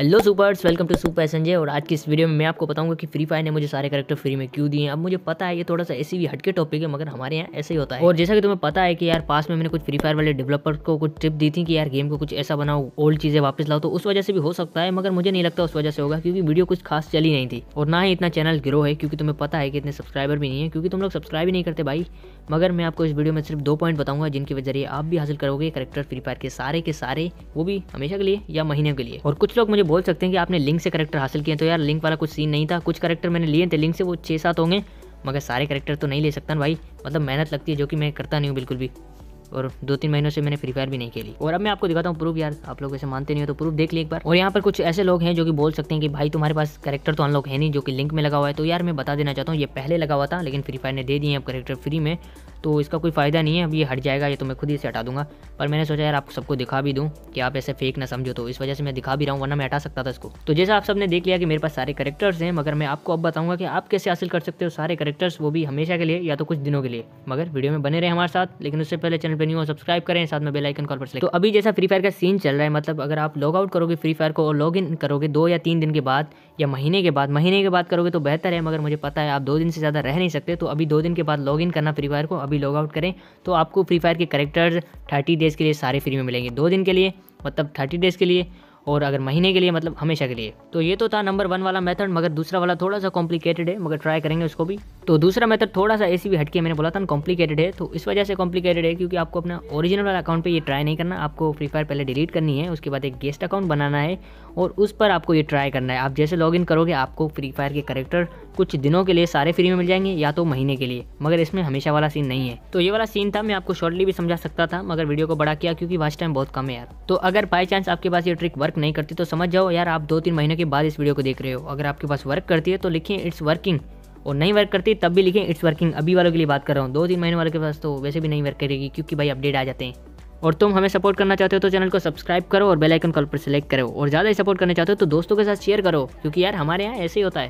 hello supers welcome to super Sanjay और आज की इस वीडियो में मैं आपको बताऊंगा कि फ्री फायर ने मुझे सारे करेक्टर फ्री में क्यों दिए अब मुझे पता है ये थोड़ा सा ऐसी भी हटके टॉपिक है मगर हमारे यहाँ ऐसे ही होता है और जैसा कि तुम्हें पता है कि यार पास में मैंने कुछ फ्री फायर वाले डेवलपर को कुछ टिप दी थी कि यार गेम को कुछ ऐसा बनाओ ओल्ड चीज़ें वापस लाओ तो उस वजह से भी हो सकता है मगर मुझे नहीं लगता उस वजह से होगा क्योंकि वीडियो कुछ खास चली नहीं थी और ना ही इतना चैनल ग्रो है क्योंकि तुम्हें पता है कि इतने सब्सक्राइबर भी नहीं है क्योंकि तुम लोग सब्सक्राइब ही नहीं करते भाई मगर मैं आपको इस वीडियो में सिर्फ दो पॉइंट बताऊंगा जिनके जरिए आप भी हासिल करोगे करेक्टर फ्री फायर के सारे के सारे वो भी हमेशा के लिए या महीने के लिए और कुछ लोग मुझे बोल सकते हैं कि आपने लिंक से करेक्टर हासिल किए तो यार लिंक वाला कुछ सीन नहीं था कुछ करेक्टर मैंने लिए थे लिंक तो से वो छः सात होंगे मगर सारे करेक्टर तो नहीं ले सकता ना भाई मतलब मेहनत लगती है जो कि मैं करता नहीं हूँ बिल्कुल भी और दो तीन महीनों से मैंने फ्री फायर भी नहीं खेली और अब मैं आपको दिखाता हूँ प्रूफ यार आप लोग ऐसे मानते नहीं हो तो प्रूफ देख ली एक बार और यहाँ पर कुछ ऐसे लोग हैं जो कि बोल सकते हैं कि भाई तुम्हारे पास करेक्टर तो अनलॉक है नहीं जो कि लिंक में लगा हुआ है तो यार मैं बता देना चाहता हूँ ये पहले लगा हुआ था लेकिन फ्री फायर ने दे दिए अब करेक्टर फ्री में तो इसका कोई फ़ायदा नहीं है अब ये हट जाएगा ये तो मैं खुद ही से हटा दूंगा पर मैंने सोचा यार आप सबको दिखा भी दूँ कि आप ऐसे फेक ना समझो तो इस वजह से मैं दिखा भी रहा हूँ वरना मैं हटा सकता था इसको तो जैसा आप सबने देख लिया कि मेरे पास सारे करेक्टर्स हैं मगर मैं आपको अब बताऊँगा कि आप कैसे हासिल कर सकते हो सारे करेक्टर्स वो भी हमेशा के लिए या तो कुछ दिनों के लिए मगर वीडियो में बने रहे हमारे साथ लेकिन उससे पहले चैनल पर न्यू सब्सक्राइब करें साथ में बेलाइकन कॉल पर तो अभी जैसा फ्री फायर का सीन चल रहा है मतलब अगर आप लॉग आउट करोगे फ्री फायर को और लॉग इन करोगे दो या तीन दिन के बाद या महीने के बाद महीने के बाद करोगे तो बेहतर है मगर मुझे पता है आप दो दिन से ज़्यादा रह नहीं सकते तो अभी दो दिन के बाद लॉग इन करना फ्री फायर को अभी लॉग आउट करें तो आपको फ्री फायर के करेक्टर्स थर्टी डेज़ के लिए सारे फ्री में मिलेंगे दो दिन के लिए मतलब थर्टी डेज़ के लिए और अगर महीने के लिए मतलब हमेशा के लिए तो ये तो था नंबर वन वाला मेथड मगर दूसरा वाला थोड़ा सा कॉम्प्लिकेटेड है मगर ट्राई करेंगे उसको भी तो दूसरा मेथड थोड़ा सा ऐसी भी हटके मैंने बोला था कॉम्प्लिकेटेड है तो इस वजह से कॉम्प्लिकेटेड है क्योंकि आपको अपना ओरिजिनल वाला अकाउंट पर ये ट्राई नहीं करना आपको फ्री फायर पहले डिलीट करनी है उसके बाद एक गेस्ट अकाउंट बनाना है और उस पर आपको ये ट्राई करना है आप जैसे इन करोगे आपको फ्री फायर के करेक्टर कुछ दिनों के लिए सारे फ्री में मिल जाएंगे या तो महीने के लिए मगर इसमें हमेशा वाला सीन नहीं है तो ये वाला सीन था मैं आपको शॉर्टली भी समझा सकता था मगर वीडियो को बड़ा किया क्योंकि वास्ट टाइम बहुत कम है यार तो अगर बाई चांस आपके पास ये ट्रिक वर्क वर्क नहीं करती तो समझ जाओ यार आप दो तीन महीने के बाद इस वीडियो को देख रहे हो अगर आपके पास वर्क करती है तो लिखें इट्स वर्किंग और नहीं वर्क करती तब भी लिखें इट्स वर्किंग अभी वालों के लिए बात कर रहा हूँ दो तीन महीने वालों के पास तो वैसे भी नहीं वर्क करेगी क्योंकि भाई अपडेट आ जाते हैं और तुम हमें सपोर्ट करना चाहते हो तो चैनल को सब्सक्राइब करो और बेल आइकन कॉल पर सेलेक्ट करो और ज़्यादा ही सपोर्ट करना चाहते हो तो दोस्तों के साथ शेयर करो क्योंकि यार हमारे यहाँ ऐसे ही होता है